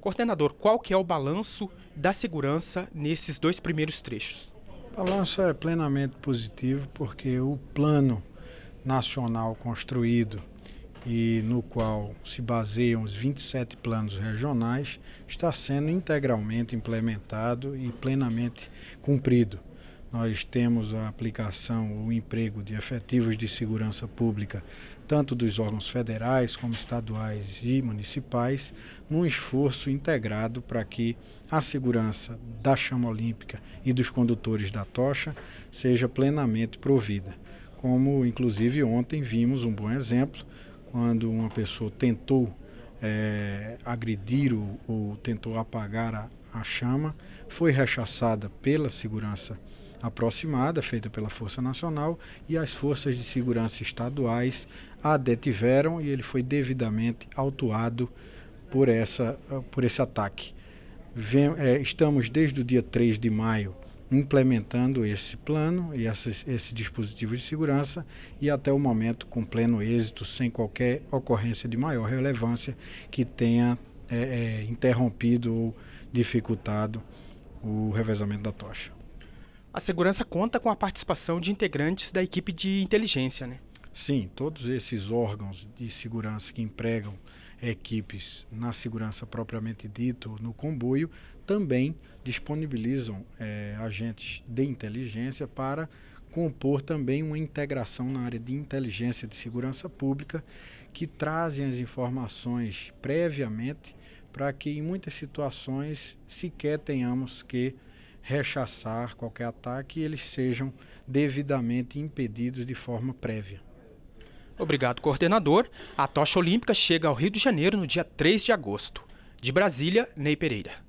Coordenador, qual que é o balanço da segurança nesses dois primeiros trechos? O balanço é plenamente positivo porque o plano nacional construído e no qual se baseiam os 27 planos regionais está sendo integralmente implementado e plenamente cumprido. Nós temos a aplicação, o emprego de efetivos de segurança pública, tanto dos órgãos federais como estaduais e municipais, num esforço integrado para que a segurança da chama olímpica e dos condutores da tocha seja plenamente provida. Como, inclusive, ontem vimos um bom exemplo, quando uma pessoa tentou é, agredir ou, ou tentou apagar a, a chama, foi rechaçada pela segurança pública aproximada feita pela Força Nacional e as forças de segurança estaduais a detiveram e ele foi devidamente autuado por, essa, por esse ataque. Vem, é, estamos desde o dia 3 de maio implementando esse plano e esses, esse dispositivo de segurança e até o momento com pleno êxito, sem qualquer ocorrência de maior relevância que tenha é, é, interrompido ou dificultado o revezamento da tocha. A segurança conta com a participação de integrantes da equipe de inteligência, né? Sim, todos esses órgãos de segurança que empregam equipes na segurança propriamente dito no comboio também disponibilizam é, agentes de inteligência para compor também uma integração na área de inteligência de segurança pública que trazem as informações previamente para que em muitas situações sequer tenhamos que rechaçar qualquer ataque e eles sejam devidamente impedidos de forma prévia. Obrigado, coordenador. A tocha olímpica chega ao Rio de Janeiro no dia 3 de agosto. De Brasília, Ney Pereira.